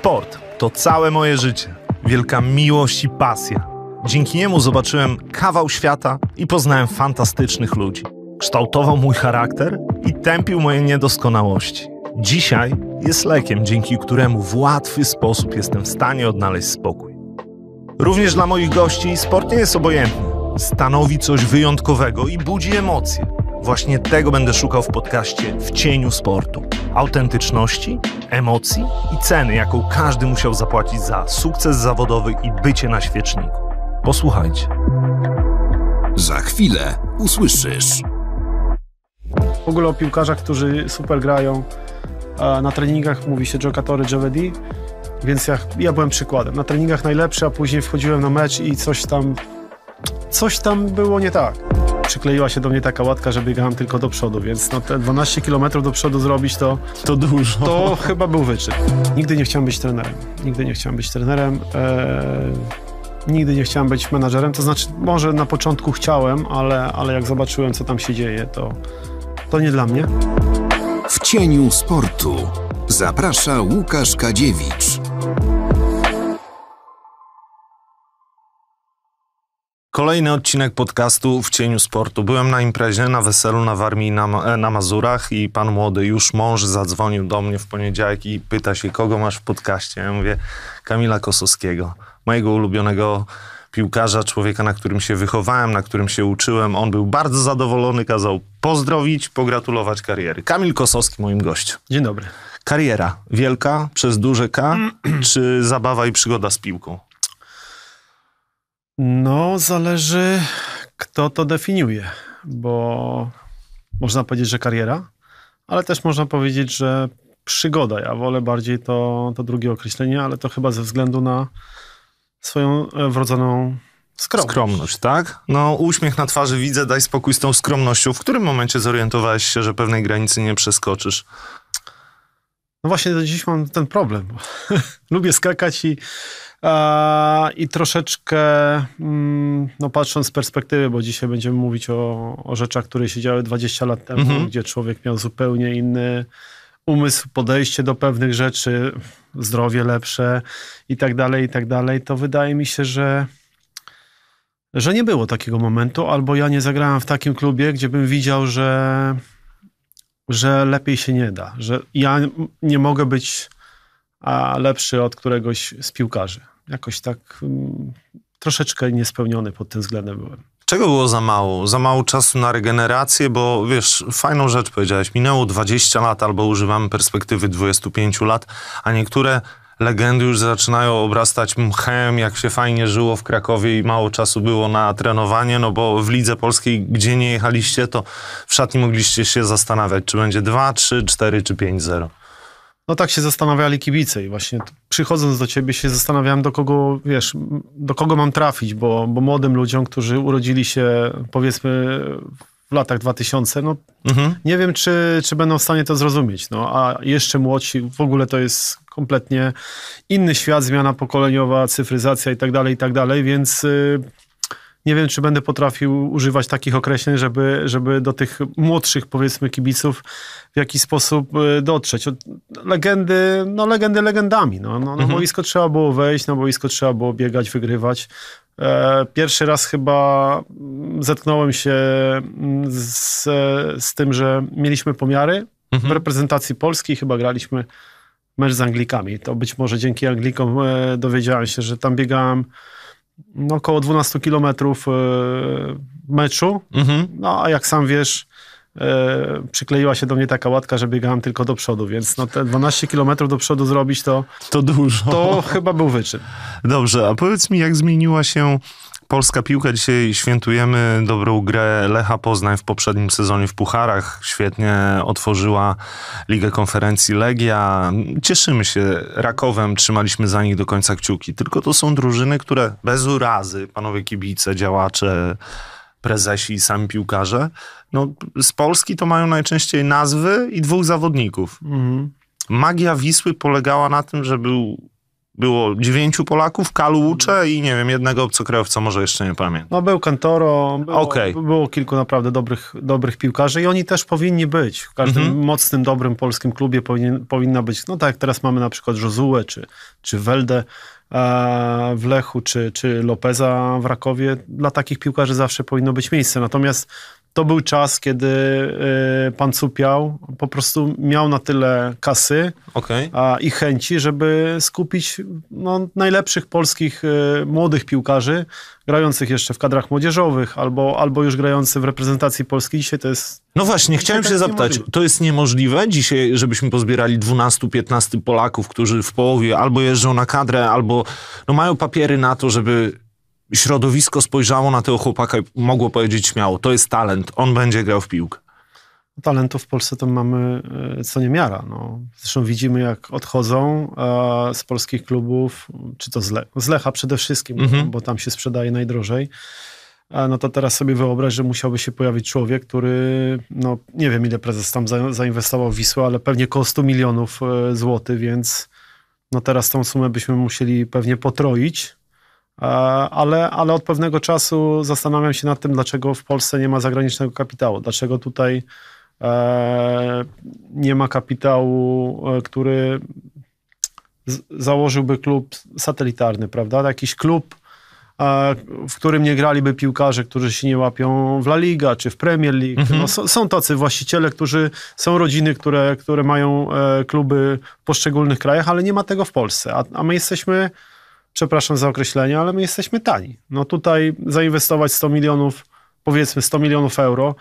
Sport to całe moje życie, wielka miłość i pasja. Dzięki niemu zobaczyłem kawał świata i poznałem fantastycznych ludzi. Kształtował mój charakter i tępił moje niedoskonałości. Dzisiaj jest lekiem, dzięki któremu w łatwy sposób jestem w stanie odnaleźć spokój. Również dla moich gości sport nie jest obojętny. Stanowi coś wyjątkowego i budzi emocje. Właśnie tego będę szukał w podcaście W cieniu sportu autentyczności, emocji i ceny, jaką każdy musiał zapłacić za sukces zawodowy i bycie na świeczniku. Posłuchajcie. Za chwilę usłyszysz. W ogóle o piłkarzach, którzy super grają na treningach, mówi się Jokatory Javedi, więc ja, ja byłem przykładem. Na treningach najlepszy, a później wchodziłem na mecz i coś tam, coś tam było nie tak przykleiła się do mnie taka łatka, że biegałem tylko do przodu, więc no te 12 km do przodu zrobić to... To dużo. To chyba był wyczyn. Nigdy nie chciałem być trenerem. Nigdy nie chciałem być trenerem. Eee... Nigdy nie chciałem być menadżerem, to znaczy może na początku chciałem, ale, ale jak zobaczyłem, co tam się dzieje, to, to nie dla mnie. W cieniu sportu zaprasza Łukasz Kadziewicz. Kolejny odcinek podcastu w cieniu sportu. Byłem na imprezie, na weselu, na Warmii, na, e, na Mazurach i pan młody już mąż zadzwonił do mnie w poniedziałek i pyta się, kogo masz w podcaście. Ja mówię, Kamila Kosowskiego, mojego ulubionego piłkarza, człowieka, na którym się wychowałem, na którym się uczyłem. On był bardzo zadowolony, kazał pozdrowić, pogratulować kariery. Kamil Kosowski moim gościem. Dzień dobry. Kariera wielka, przez duże K, czy zabawa i przygoda z piłką? No, zależy, kto to definiuje, bo można powiedzieć, że kariera, ale też można powiedzieć, że przygoda. Ja wolę bardziej to, to drugie określenie, ale to chyba ze względu na swoją e, wrodzoną Skromność. skromność. tak? No, uśmiech na twarzy widzę, daj spokój z tą skromnością. W którym momencie zorientowałeś się, że pewnej granicy nie przeskoczysz? No właśnie, dziś mam ten problem. Lubię skakać i i troszeczkę, mm, no patrząc z perspektywy, bo dzisiaj będziemy mówić o, o rzeczach, które się działy 20 lat temu, mhm. gdzie człowiek miał zupełnie inny umysł, podejście do pewnych rzeczy, zdrowie lepsze i tak dalej, i tak dalej, to wydaje mi się, że że nie było takiego momentu, albo ja nie zagrałem w takim klubie, gdzie bym widział, że, że lepiej się nie da, że ja nie mogę być a lepszy od któregoś z piłkarzy. Jakoś tak um, troszeczkę niespełniony pod tym względem byłem. Czego było za mało? Za mało czasu na regenerację, bo wiesz, fajną rzecz powiedziałeś, minęło 20 lat albo używamy perspektywy 25 lat, a niektóre legendy już zaczynają obrastać mchem, jak się fajnie żyło w Krakowie i mało czasu było na trenowanie, no bo w Lidze Polskiej, gdzie nie jechaliście, to w szatni mogliście się zastanawiać, czy będzie 2, 3, 4 czy 5-0. No tak się zastanawiali kibice i właśnie przychodząc do ciebie się zastanawiałem, do kogo, wiesz, do kogo mam trafić, bo, bo młodym ludziom, którzy urodzili się powiedzmy w latach 2000, no mhm. nie wiem, czy, czy będą w stanie to zrozumieć, no a jeszcze młodsi, w ogóle to jest kompletnie inny świat, zmiana pokoleniowa, cyfryzacja i tak dalej, i tak dalej, więc y, nie wiem, czy będę potrafił używać takich określeń, żeby, żeby do tych młodszych, powiedzmy, kibiców w jakiś sposób e, dotrzeć. Legendy, no legendy legendami. No, no, na mhm. boisko trzeba było wejść, na boisko trzeba było biegać, wygrywać. E, pierwszy raz chyba mm, zetknąłem się mm, z, z tym, że mieliśmy pomiary mhm. w reprezentacji Polski, chyba graliśmy mecz z Anglikami. To być może dzięki Anglikom e, dowiedziałem się, że tam biegałem no, około 12 kilometrów e, meczu. Mhm. No a jak sam wiesz, e, przykleiła się do mnie taka łatka, że biegałem tylko do przodu, więc no te 12 kilometrów do przodu zrobić to... To dużo. To chyba był wyczyn. Dobrze, a powiedz mi, jak zmieniła się Polska piłka dzisiaj świętujemy dobrą grę Lecha Poznań w poprzednim sezonie w Pucharach. Świetnie otworzyła Ligę Konferencji Legia. Cieszymy się Rakowem, trzymaliśmy za nich do końca kciuki. Tylko to są drużyny, które bez urazy, panowie kibice, działacze, prezesi i sami piłkarze, no, z Polski to mają najczęściej nazwy i dwóch zawodników. Mhm. Magia Wisły polegała na tym, że był było dziewięciu Polaków, Kalucze i nie wiem, jednego obcokrajowca może jeszcze nie pamiętam. No był Kantoro, było, okay. było kilku naprawdę dobrych, dobrych piłkarzy i oni też powinni być. W każdym mm -hmm. mocnym, dobrym polskim klubie powinien, powinna być, no tak jak teraz mamy na przykład Jozułę czy, czy Weldę e, w Lechu, czy, czy Lopeza w Rakowie. Dla takich piłkarzy zawsze powinno być miejsce. Natomiast to był czas, kiedy y, pan Cupiał po prostu miał na tyle kasy okay. a, i chęci, żeby skupić no, najlepszych polskich y, młodych piłkarzy, grających jeszcze w kadrach młodzieżowych albo, albo już grających w reprezentacji Polski. Dzisiaj to jest... No właśnie, chciałem się zapytać, niemożliwe. to jest niemożliwe dzisiaj, żebyśmy pozbierali 12-15 Polaków, którzy w połowie albo jeżdżą na kadrę, albo no, mają papiery na to, żeby środowisko spojrzało na tego chłopaka i mogło powiedzieć śmiało, to jest talent, on będzie grał w piłkę. Talentu w Polsce to mamy e, co niemiara. No. Zresztą widzimy, jak odchodzą e, z polskich klubów, czy to z, Le z Lecha przede wszystkim, mhm. bo tam się sprzedaje najdrożej e, no to teraz sobie wyobraź, że musiałby się pojawić człowiek, który, no nie wiem ile prezes tam za, zainwestował w Wisłę, ale pewnie koło 100 milionów złotych, więc no teraz tą sumę byśmy musieli pewnie potroić, E, ale, ale od pewnego czasu zastanawiam się nad tym, dlaczego w Polsce nie ma zagranicznego kapitału, dlaczego tutaj e, nie ma kapitału, e, który założyłby klub satelitarny, prawda? Jakiś klub, w którym nie graliby piłkarze, którzy się nie łapią w La Liga czy w Premier League. Mhm. No, są, tacy właściciele, którzy są rodziny, które, które mają kluby w poszczególnych krajach, ale nie ma tego w Polsce. A, a my jesteśmy przepraszam za określenie, ale my jesteśmy tani. No tutaj zainwestować 100 milionów, powiedzmy 100 milionów euro.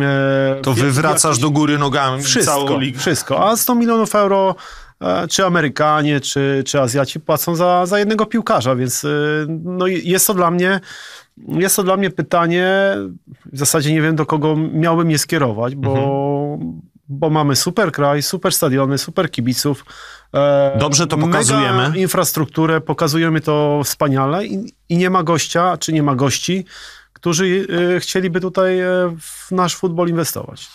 E, to wywracasz do góry nogami wszystko, Wszystko, a 100 milionów euro e, czy Amerykanie, czy, czy Azjaci płacą za, za jednego piłkarza, więc e, no jest to dla mnie jest to dla mnie pytanie, w zasadzie nie wiem do kogo miałbym je skierować, bo, mhm. bo mamy super kraj, super stadiony, super kibiców, E, Dobrze to pokazujemy. infrastrukturę, pokazujemy to wspaniale i, i, nie ma gościa, czy nie ma gości, którzy y, chcieliby tutaj e, w nasz futbol inwestować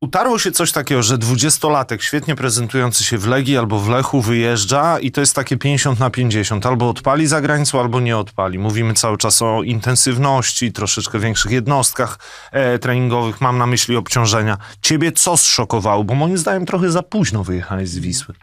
utarło się coś takiego, że dwudziestolatek świetnie prezentujący się w Legii albo w Lechu wyjeżdża i to jest takie 50 na 50. Albo odpali za granicą, albo nie odpali. Mówimy cały czas o intensywności, troszeczkę większych jednostkach e, treningowych. Mam na myśli obciążenia. Ciebie co zszokowało? Bo moim zdaniem trochę za późno wyjechałeś z Wisły.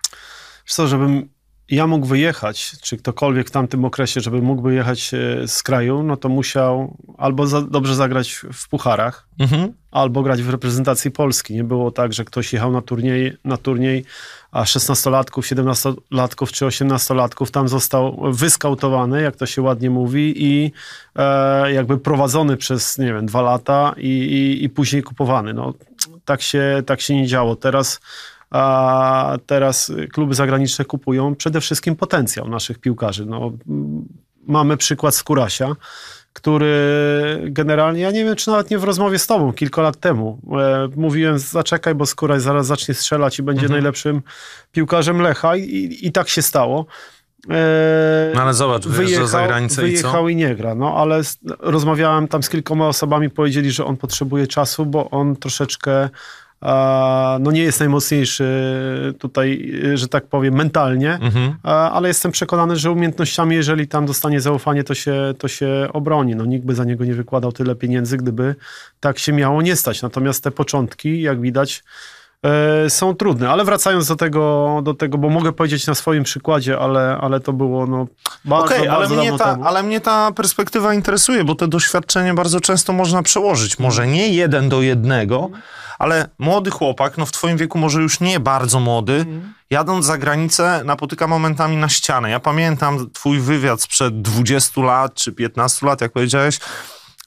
Wiesz co, żebym ja mógł wyjechać, czy ktokolwiek w tamtym okresie, żeby mógł wyjechać e, z kraju, no to musiał albo za, dobrze zagrać w pucharach, mhm. albo grać w reprezentacji Polski. Nie było tak, że ktoś jechał na turniej, na turniej a 16-latków, 17-latków czy 18-latków tam został wyskautowany, jak to się ładnie mówi, i e, jakby prowadzony przez, nie wiem, dwa lata i, i, i później kupowany. No, tak, się, tak się nie działo. Teraz a teraz kluby zagraniczne kupują przede wszystkim potencjał naszych piłkarzy. No, mamy przykład Skurasia, który generalnie, ja nie wiem, czy nawet nie w rozmowie z tobą kilka lat temu, e, mówiłem zaczekaj, bo Skóraś zaraz zacznie strzelać i będzie mhm. najlepszym piłkarzem Lecha i, i tak się stało. E, no ale zobacz, wyjechał, za granicę wyjechał i, i, nie gra. No ale rozmawiałem tam z kilkoma osobami, powiedzieli, że on potrzebuje czasu, bo on troszeczkę no nie jest najmocniejszy tutaj, y, że tak powiem, mentalnie, mhm. ale jestem przekonany, że umiejętnościami, jeżeli tam dostanie zaufanie, to się, to się obroni. No, nikt by za niego nie wykładał tyle pieniędzy, gdyby tak się miało nie stać. Natomiast te początki, jak widać, E, są trudne. Ale wracając do tego, do tego, bo mogę powiedzieć na swoim przykładzie, ale, ale to było no, bardzo, okay, bardzo ale mnie ta, temu. Ale mnie ta perspektywa interesuje, bo te doświadczenie bardzo często można przełożyć. Może nie jeden do jednego, ale młody chłopak, no w twoim wieku może już nie bardzo młody, jadąc za granicę napotyka momentami na ścianę. Ja pamiętam twój wywiad sprzed 20 lat czy 15 lat, jak powiedziałeś,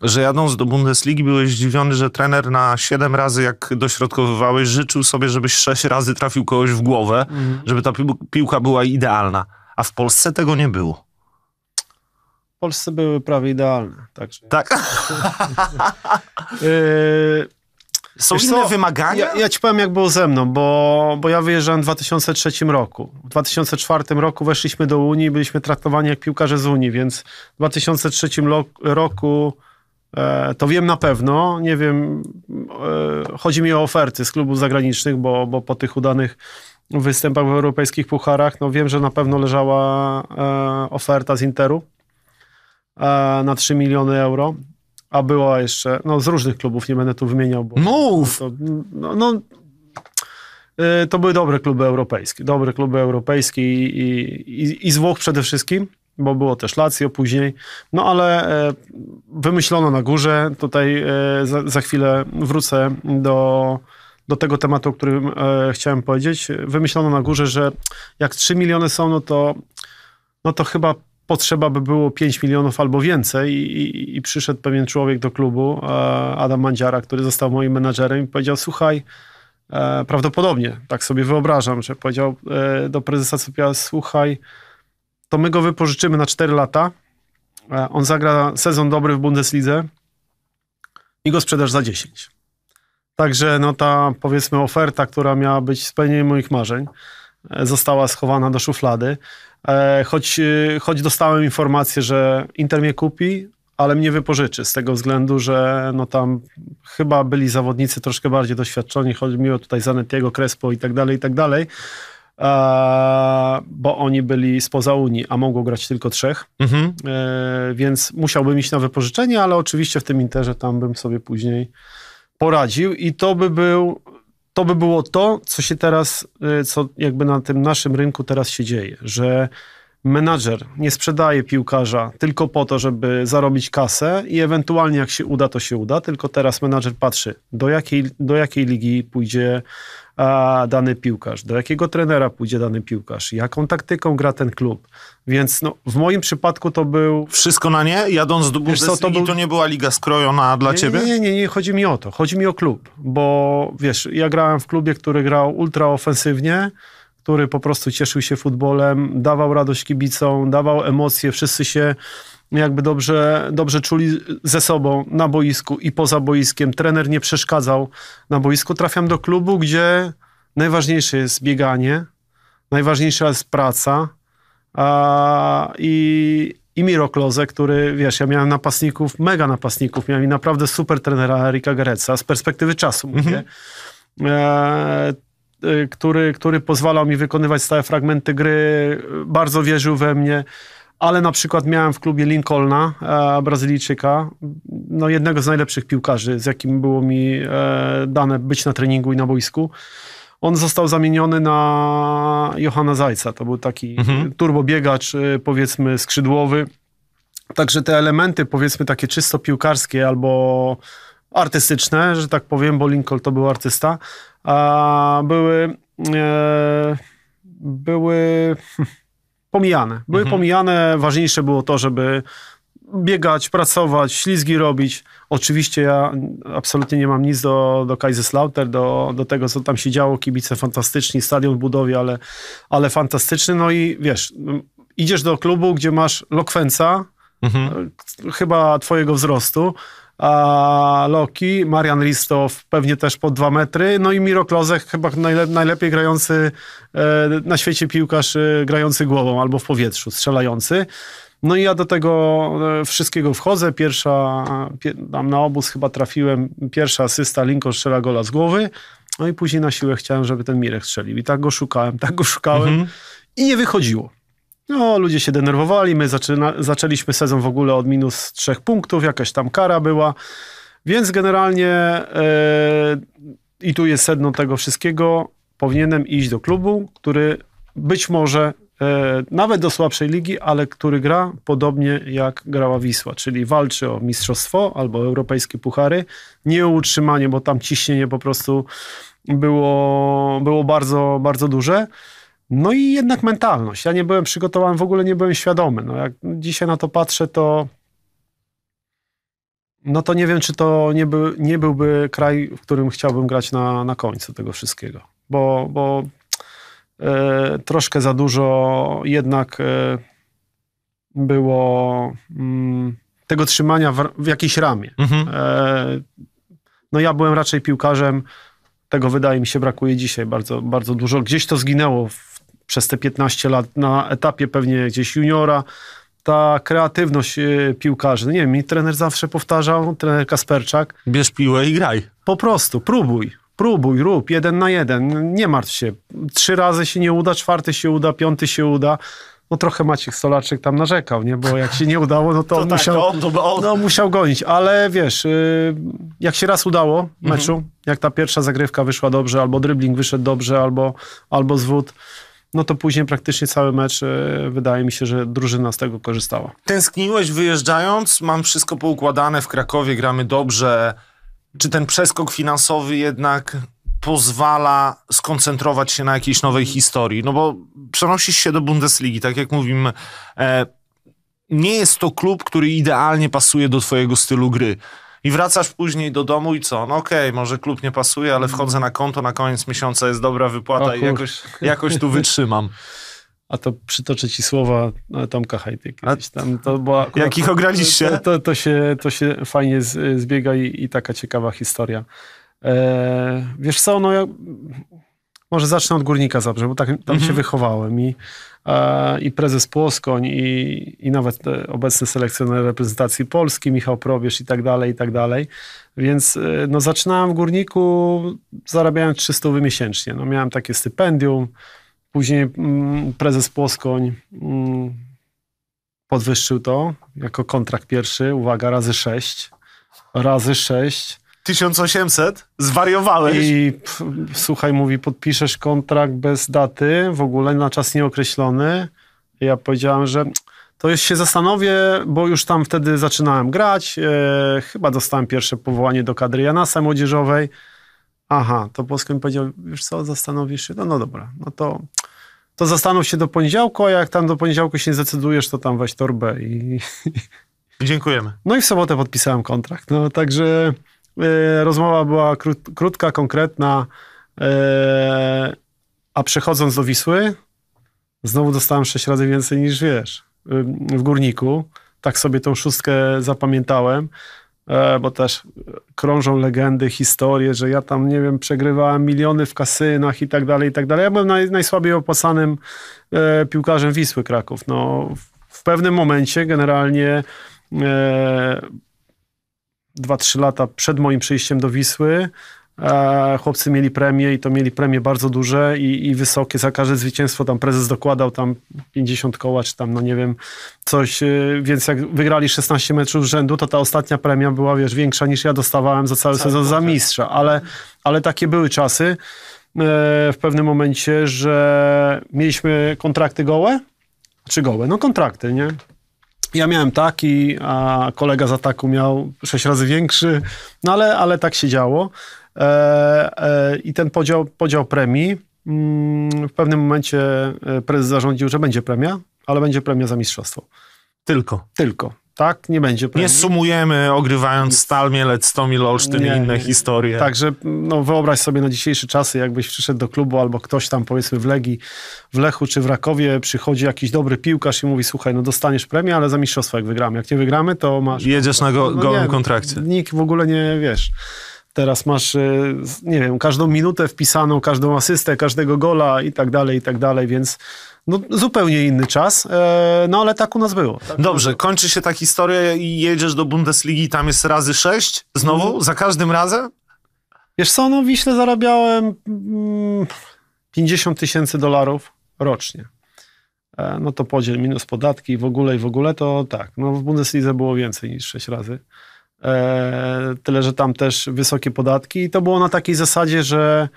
że jadąc do Bundesligi byłeś zdziwiony, że trener na 7 razy jak dośrodkowywałeś życzył sobie, żebyś 6 razy trafił kogoś w głowę, mhm. żeby ta piłka była idealna. A w Polsce tego nie było. W Polsce były prawie idealne. Także... Tak. tak. Y, Są Wiesz inne co? wymagania? Ja, ja, ci powiem, jak było ze mną, bo, bo ja wyjeżdżałem w 2003 roku. W 2004 roku weszliśmy do Unii, byliśmy traktowani jak piłkarze z Unii, więc w 2003 roku E, to wiem na pewno, nie wiem, e, chodzi mi o oferty z klubów zagranicznych, bo, bo po tych udanych występach w europejskich pucharach, no wiem, że na pewno leżała e, oferta z Interu na 3 miliony euro, a była jeszcze, no z różnych klubów, nie będę tu wymieniał. Bo Mów! To, no, no, to były dobre kluby europejskie, dobre kluby europejskie i, i, i z Włoch przede wszystkim bo było też Lazio później. No ale e, wymyślono na górze. Tutaj e, za, za chwilę wrócę do, do tego tematu, o którym e, chciałem powiedzieć. Wymyślono na górze, że jak 3 miliony są, no to, no to chyba potrzeba by było 5 milionów albo więcej I, i, i, przyszedł pewien człowiek do klubu, Adam Mandziara, który został moim menadżerem i powiedział, słuchaj, prawdopodobnie, tak sobie wyobrażam, że powiedział do prezesa Sopia, słuchaj, to my go wypożyczymy na 4 lata. E, on zagra sezon dobry w Bundeslidze i go sprzedasz za 10. Także no ta powiedzmy oferta, która miała być spełnieniem moich marzeń, e, została schowana do szuflady. E, choć, choć dostałem informację, że Inter mnie kupi, ale mnie wypożyczy z tego względu, że no tam chyba byli zawodnicy troszkę bardziej doświadczeni, chodzi mi o tutaj Zanettiego, Crespo i tak dalej, i tak dalej. Eee, bo oni byli spoza Unii, a mogło grać tylko trzech, mhm. Eee, więc musiałbym iść na wypożyczenie, ale oczywiście w tym Interze tam bym sobie później poradził i to by był to by było to, co się teraz, eee, co jakby na tym naszym rynku teraz się dzieje, że menadżer nie sprzedaje piłkarza tylko po to, żeby zarobić kasę i ewentualnie jak się uda, to się uda, tylko teraz menadżer patrzy, do jakiej, do jakiej ligi pójdzie a, dany piłkarz, do jakiego trenera pójdzie dany piłkarz, jaką taktyką gra ten klub. Więc no, w moim przypadku to był... Wszystko na nie? Jadąc do Bundesligi to, był... to nie była liga skrojona dla nie, ciebie? Nie, nie, nie, nie, chodzi mi o to. Chodzi mi o klub, bo wiesz, ja grałem w klubie, który grał ultraofensywnie, który po prostu cieszył się futbolem, dawał radość kibicom, dawał emocje, wszyscy się jakby dobrze, dobrze czuli ze sobą na boisku i poza boiskiem. Trener nie przeszkadzał na boisku. Trafiam do klubu, gdzie najważniejsze jest bieganie, najważniejsza jest praca a, i, i Miro Kloze, który, wiesz, ja miałem napastników, mega napastników, miałem i naprawdę super trenera Erika Gareca, z perspektywy czasu mówię, mhm. e, e, który, który pozwalał mi wykonywać stałe fragmenty gry, bardzo wierzył we mnie, ale na przykład miałem w klubie Lincolna, e, Brazylijczyka, no jednego z najlepszych piłkarzy, z jakim było mi e, dane być na treningu i na boisku. On został zamieniony na Johana Zajca. To był taki mhm. turbobiegacz, e, powiedzmy, skrzydłowy. Także te elementy, powiedzmy, takie czysto piłkarskie albo artystyczne, że tak powiem, bo Lincoln to był artysta, a były, e, były hm, pomijane. Były mhm. pomijane, ważniejsze było to, żeby biegać, pracować, ślizgi robić. Oczywiście ja absolutnie nie mam nic do, do Kaiserslauter, do, do tego, co tam się działo. Kibice fantastyczni, stadion w budowie, ale, ale fantastyczny. No i wiesz, idziesz do klubu, gdzie masz lokwenca, mhm. E, chyba twojego wzrostu, a Loki, Marian Ristow pewnie też po dwa metry, no i Miro Klozek chyba najle najlepiej grający e, na świecie piłkarz e, grający głową albo w powietrzu, strzelający. No i ja do tego e, wszystkiego wchodzę. Pierwsza, tam na obóz chyba trafiłem, pierwsza asysta, Lincoln strzela gola z głowy. No i później na siłę chciałem, żeby ten Mirek strzelił. I tak go szukałem, tak go szukałem. Mhm. I nie wychodziło. No, ludzie się denerwowali, my zaczyna, zaczęliśmy sezon w ogóle od minus trzech punktów, jakaś tam kara była, więc generalnie yy, i tu jest sedno tego wszystkiego, powinienem iść do klubu, który być może yy, nawet do słabszej ligi, ale który gra podobnie jak grała Wisła, czyli walczy o mistrzostwo albo europejskie puchary, nie o utrzymanie, bo tam ciśnienie po prostu było, było bardzo, bardzo duże no i jednak mentalność. Ja nie byłem przygotowany, w ogóle nie byłem świadomy. No jak dzisiaj na to patrzę, to no to nie wiem, czy to nie, by, nie byłby kraj, w którym chciałbym grać na, na końcu tego wszystkiego. Bo, bo e, troszkę za dużo jednak e, było m, mm, tego trzymania w, w jakiejś ramie. Mhm. E, no ja byłem raczej piłkarzem, tego wydaje mi się brakuje dzisiaj bardzo, bardzo dużo. Gdzieś to zginęło w, przez te 15 lat na etapie pewnie gdzieś juniora, ta kreatywność y, piłkarzy. No nie wiem, mi trener zawsze powtarzał, trener Kasperczak. Bierz piłę i graj. Po prostu, próbuj. Próbuj, rób, jeden na jeden, nie martw się. Trzy razy się nie uda, czwarty się uda, piąty się uda. No trochę Maciek stolaczek tam narzekał, nie? Bo jak się nie udało, no to, to on, tak, musiał, on, to on. No, musiał gonić. Ale wiesz, y, jak się raz udało mhm. meczu, mhm. jak ta pierwsza zagrywka wyszła dobrze, albo dribbling wyszedł dobrze, albo, albo zwód, no to później praktycznie cały mecz e, wydaje mi się, że drużyna z tego korzystała. Tęskniłeś wyjeżdżając? Mam wszystko poukładane w Krakowie, gramy dobrze. Czy ten przeskok finansowy jednak pozwala skoncentrować się na jakiejś nowej historii? No bo przenosisz się do Bundesligi, tak jak mówimy, e, nie jest to klub, który idealnie pasuje do twojego stylu gry. I wracasz później do domu i co? No okej, okay, może klub nie pasuje, ale wchodzę na konto, na koniec miesiąca jest dobra wypłata i jakoś, jakoś tu wytrzymam. A to przytoczę ci słowa no, Tomka Hajty kiedyś tam. To była akurat, Jak ich ograliście? To, to, to, się, to się fajnie zbiega i, i taka ciekawa historia. E, wiesz co, no ja może zacznę od Górnika zawsze, bo tak, tam mhm. się wychowałem i, e, i prezes Płoskoń i, i nawet e, obecny selekcjoner reprezentacji Polski, Michał Probierz i tak dalej, i tak dalej. Więc e, no, zaczynałem w Górniku zarabiając 300 miesięcznie. No, miałem takie stypendium, później mm, prezes Płoskoń... Mm, podwyższył to jako kontrakt pierwszy, uwaga, razy 6. Razy 6. 1800? Zwariowałeś? I słuchaj, mówi, podpiszesz kontrakt bez daty, w ogóle na czas nieokreślony. I ja powiedziałem, że to się zastanowię, bo już tam wtedy zaczynałem grać. E, chyba dostałem pierwsze powołanie do kadry Janasa młodzieżowej. Aha, to Polsko mi powiedział, wiesz co, zastanowisz się? No, no dobra, no to, to zastanów się do poniedziałku, a jak tam do poniedziałku się nie zdecydujesz, to tam weź torbę i... Dziękujemy. No i w sobotę podpisałem kontrakt. No także E, rozmowa była krótka, konkretna, e, a przechodząc do Wisły, znowu dostałem sześć razy więcej niż wiesz y, w górniku. Tak sobie tą szóstkę zapamiętałem, e, bo też krążą legendy, historie, że ja tam, nie wiem, przegrywałem miliony w kasynach i tak dalej, i tak dalej. Ja byłem naj, najsłabiej opłacanym piłkarzem Wisły Kraków. No, w pewnym momencie generalnie 2-3 lata przed moim przyjściem do Wisły. E, chłopcy mieli premie i to mieli premie bardzo duże i, i, wysokie. Za każde zwycięstwo tam prezes dokładał tam 50 koła, czy tam, no nie wiem, coś. E, więc jak wygrali 16 meczów rzędu, to ta ostatnia premia była, wiesz, większa niż ja dostawałem za cały, cały sezon za mistrza. Ale, ale takie były czasy e, w pewnym momencie, że mieliśmy kontrakty gołe, czy gołe, no kontrakty, nie? Ja miałem taki, a kolega z ataku miał sześć razy większy, no ale, ale tak się działo. E, e, I ten podział, podział premii, mm, w pewnym momencie e, prezes zarządził, że będzie premia, ale będzie premia za mistrzostwo. Tylko. Tylko tak nie będzie. Premii. Nie sumujemy ogrywając Stal Mielec, Stomil, Olsztyn i inne nie. historie. Także no, wyobraź sobie na dzisiejsze czasy, jakbyś przyszedł do klubu albo ktoś tam powiedzmy w Legii, w Lechu czy w Rakowie przychodzi jakiś dobry piłkarz i mówi słuchaj, no dostaniesz premię, ale za mistrzostwo jak wygramy. Jak nie wygramy, to masz... Jedziesz na go, no, gołym kontrakcie. Nikt w ogóle nie, wiesz... Teraz masz, e, nie wiem, każdą minutę wpisaną, każdą asystę, każdego gola i tak dalej, i tak dalej, więc no, zupełnie inny czas, e, no ale tak u nas było. Tak Dobrze, było. kończy się ta historia i jedziesz do Bundesligi, tam jest razy sześć, znowu, mhm. za każdym razem? Wiesz co, no Wiśle zarabiałem 50 mm, tysięcy dolarów rocznie. E, no to podziel minus podatki w ogóle i w ogóle, to tak, no w Bundeslidze było więcej niż sześć razy. E, tyle, że tam też wysokie podatki i to było na takiej zasadzie, że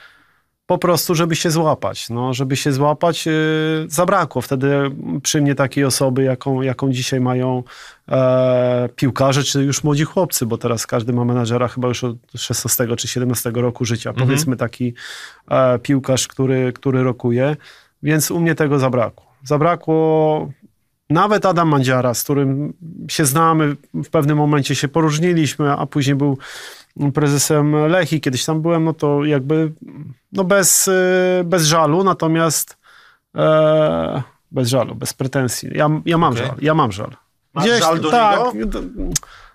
po prostu, żeby się złapać. No, żeby się złapać, y, zabrakło wtedy przy mnie takiej osoby, jaką, jaką dzisiaj mają e, piłkarze, czy już młodzi chłopcy, bo teraz każdy ma menadżera chyba już od 16 czy 17 roku życia. Mhm. Powiedzmy taki e, piłkarz, który, który rokuje. Więc u mnie tego zabrakło. Zabrakło nawet Adam Mandziara, z którym się znamy, w pewnym momencie się poróżniliśmy, a później był prezesem Lechi, kiedyś tam byłem, no to jakby no bez, y, bez żalu, natomiast e, bez żalu, bez pretensji. Ja, ja mam okay. żal, ja mam żal. Gdzieś, żal do tak, niego?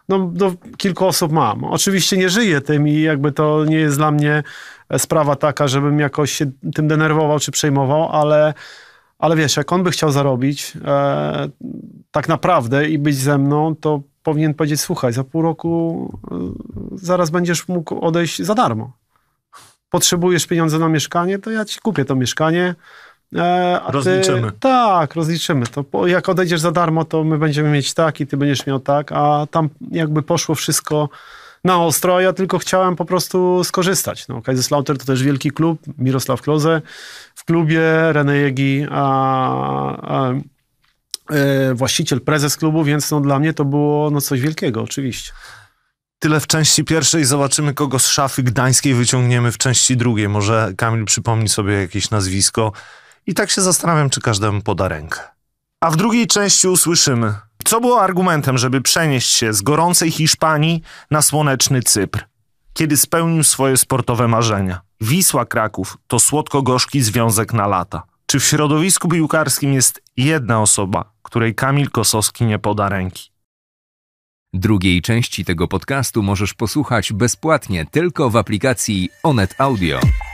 No, no, kilku osób mam. Oczywiście nie żyję tym i jakby to nie jest dla mnie sprawa taka, żebym jakoś się tym denerwował czy przejmował, ale ale wiesz, jak on by chciał zarobić e, tak naprawdę i być ze mną, to powinien powiedzieć, słuchaj, za pół roku e, zaraz będziesz mógł odejść za darmo. Potrzebujesz pieniądze na mieszkanie, to ja ci kupię to mieszkanie. E, rozliczymy. tak, rozliczymy. To jak odejdziesz za darmo, to my będziemy mieć tak i ty będziesz miał tak, a tam jakby poszło wszystko na ostro, ja tylko chciałem po prostu skorzystać. No, Kaiserslautern to też wielki klub, Mirosław Kloze w klubie, René Jegi, a, a e, właściciel, prezes klubu, więc no, dla mnie to było no, coś wielkiego, oczywiście. Tyle w części pierwszej. Zobaczymy, kogo z szafy gdańskiej wyciągniemy w części drugiej. Może Kamil przypomni sobie jakieś nazwisko. I tak się zastanawiam, czy każdemu poda rękę. A w drugiej części usłyszymy, co było argumentem, żeby przenieść się z gorącej Hiszpanii na słoneczny Cypr, kiedy spełnił swoje sportowe marzenia. Wisła Kraków to słodko-gorzki związek na lata. Czy w środowisku piłkarskim jest jedna osoba, której Kamil Kosowski nie poda ręki? Drugiej części tego podcastu możesz posłuchać bezpłatnie tylko w aplikacji Onet Audio.